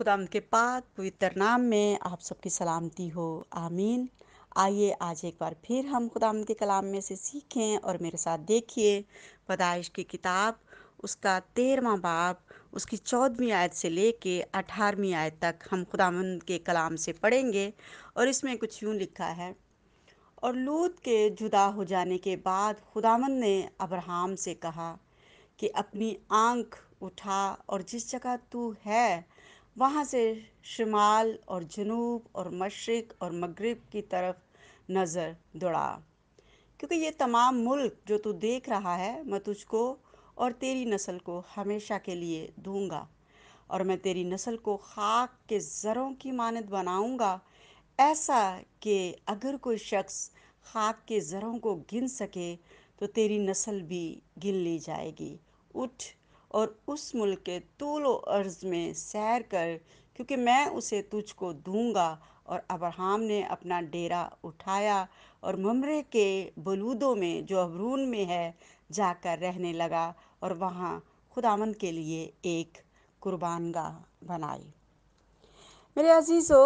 खुदा के पाक पवित्र नाम में आप सबकी सलामती हो आमीन आइए आज एक बार फिर हम खुदा के कलाम में से सीखें और मेरे साथ देखिए पदाइश की किताब उसका तेरवा बाप उसकी चौदहवीं आयत से लेके अठारहवीं आयत तक हम खुदामंद के कलाम से पढ़ेंगे और इसमें कुछ यूँ लिखा है और लूत के जुदा हो जाने के बाद खुदामंद ने अब्राहम से कहा कि अपनी आंख उठा और जिस जगह तू है वहाँ से शुमाल और जनूब और मशरक़ और मगरब की तरफ नज़र दौड़ा क्योंकि ये तमाम मुल्क जो तू देख रहा है मैं तुझको और तेरी नस्ल को हमेशा के लिए दूंगा और मैं तेरी नस्ल को खाक के ज़रों की मानद बनाऊंगा ऐसा कि अगर कोई शख्स खाक के ज़रों को गिन सके तो तेरी नस्ल भी गिन ली जाएगी उठ और उस मुल्क के तूलो अर्ज़ में सैर कर क्योंकि मैं उसे तुझको दूंगा और अब्राहम ने अपना डेरा उठाया और ममरे के बलूदों में जो अबरून में है जाकर रहने लगा और वहाँ खुदामंद के लिए एक कुर्बान गाह बनाई मेरे अजीज़ो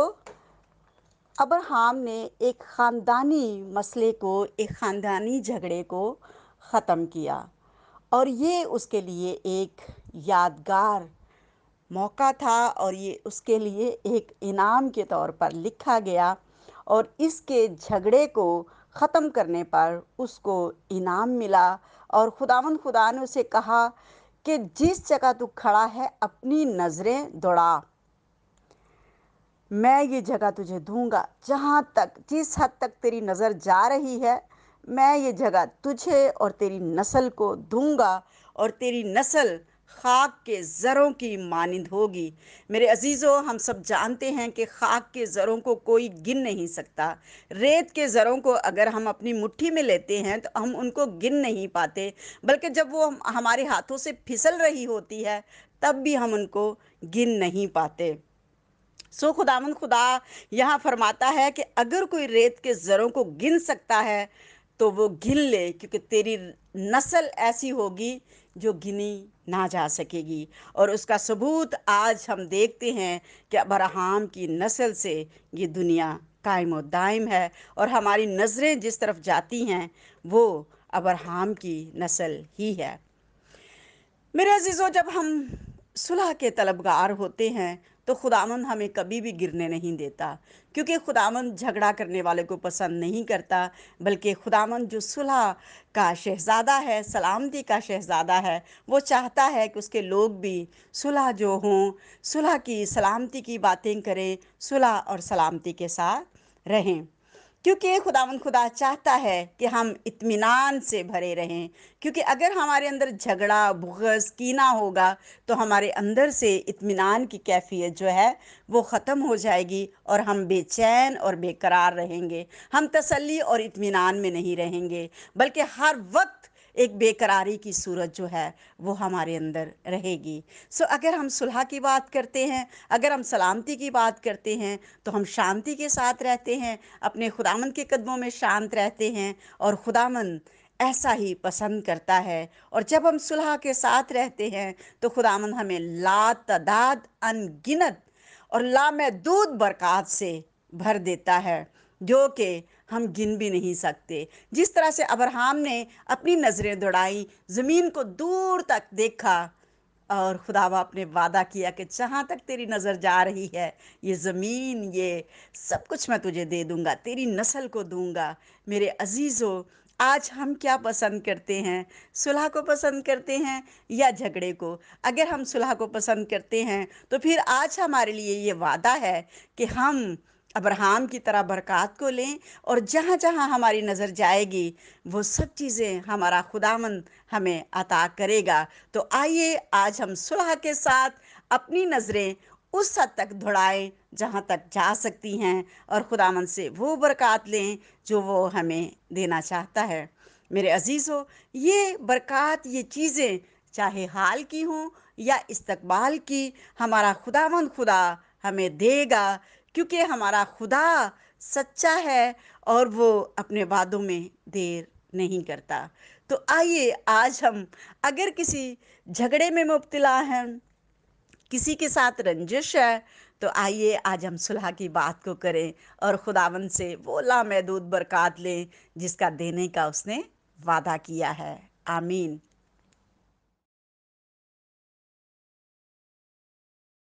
अब्राहम ने एक ख़ानदानी मसले को एक ख़ानदानी झगड़े को ख़त्म किया और ये उसके लिए एक यादगार मौका था और ये उसके लिए एक इनाम के तौर पर लिखा गया और इसके झगड़े को ख़त्म करने पर उसको इनाम मिला और खुदावन खुदा ने उसे कहा कि जिस जगह तू खड़ा है अपनी नज़रें दौड़ा मैं ये जगह तुझे दूंगा जहाँ तक जिस हद तक तेरी नज़र जा रही है मैं ये जगह तुझे और तेरी नस्ल को दूंगा और तेरी नस्ल खाक के ज़रों की मानंद होगी मेरे अजीज़ों हम सब जानते हैं कि खाक के ज़रों को कोई गिन नहीं सकता रेत के ज़रों को अगर हम अपनी मुट्ठी में लेते हैं तो हम उनको गिन नहीं पाते बल्कि जब वो हम हमारे हाथों से फिसल रही होती है तब भी हम उनको गिन नहीं पाते सो खुदामंद खुदा यहाँ फरमाता है कि अगर कोई रेत के ज़रों को गिन सकता है तो वो गिन ले क्योंकि तेरी नस्ल ऐसी होगी जो गिनी ना जा सकेगी और उसका सबूत आज हम देखते हैं कि अब्राहम की नस्ल से ये दुनिया कायम दायम है और हमारी नज़रें जिस तरफ जाती हैं वो अब्राहम की नस्ल ही है मेरे अजीज़ों जब हम सुलह के तलबगार होते हैं तो खुदावन हमें कभी भी गिरने नहीं देता क्योंकि खुदावन झगड़ा करने वाले को पसंद नहीं करता बल्कि खुदावन जो सुलह का शहज़ादा है सलामती का शहज़ादा है वो चाहता है कि उसके लोग भी सुलह जो हों सुलह की सलामती की बातें करें सुलह और सलामती के साथ रहें क्योंकि खुदावन खुदा चाहता है कि हम इत्मीनान से भरे रहें क्योंकि अगर हमारे अंदर झगड़ा बुगस कीना होगा तो हमारे अंदर से इत्मीनान की कैफियत जो है वो ख़त्म हो जाएगी और हम बेचैन और बेकरार रहेंगे हम तसल्ली और इत्मीनान में नहीं रहेंगे बल्कि हर वक्त एक बेकरारी की सूरत जो है वो हमारे अंदर रहेगी सो अगर हम सुलह की बात करते हैं अगर हम सलामती की बात करते हैं तो हम शांति के साथ रहते हैं अपने खुदामंद के कदमों में शांत रहते हैं और खुदामंद ऐसा ही पसंद करता है और जब हम सुलह के साथ रहते हैं तो खुदामन हमें ला तदाद अनगिनत और लामहदूद बरक़ात से भर देता है जो कि हम गिन भी नहीं सकते जिस तरह से अब्राहम ने अपनी नज़रें दौड़ाई ज़मीन को दूर तक देखा और खुदावा अपने वादा किया कि जहाँ तक तेरी नज़र जा रही है ये ज़मीन ये सब कुछ मैं तुझे दे दूँगा तेरी नस्ल को दूँगा मेरे अजीज़ों आज हम क्या पसंद करते हैं सुलह को पसंद करते हैं या झगड़े को अगर हम सुलह को पसंद करते हैं तो फिर आज हमारे लिए ये वादा है कि हम अब्राहम की तरह बरक़ात को लें और जहाँ जहाँ हमारी नज़र जाएगी वो सब चीज़ें हमारा खुदामंद हमें अता करेगा तो आइए आज हम सुलह के साथ अपनी नज़रें उस हद तक दौड़ाएँ जहाँ तक जा सकती हैं और खुदामंद से वो बरक़ात लें जो वो हमें देना चाहता है मेरे अजीज़ हो ये बरक़ात ये चीज़ें चाहे हाल की हों या इस्तकबाल की हमारा खुदावंद खुदा हमें देगा क्योंकि हमारा खुदा सच्चा है और वो अपने वादों में देर नहीं करता तो आइए आज हम अगर किसी झगड़े में मुबतला हैं किसी के साथ रंजिश है तो आइए आज हम सुलह की बात को करें और खुदावन से वो लामहदूद बरकत लें जिसका देने का उसने वादा किया है आमीन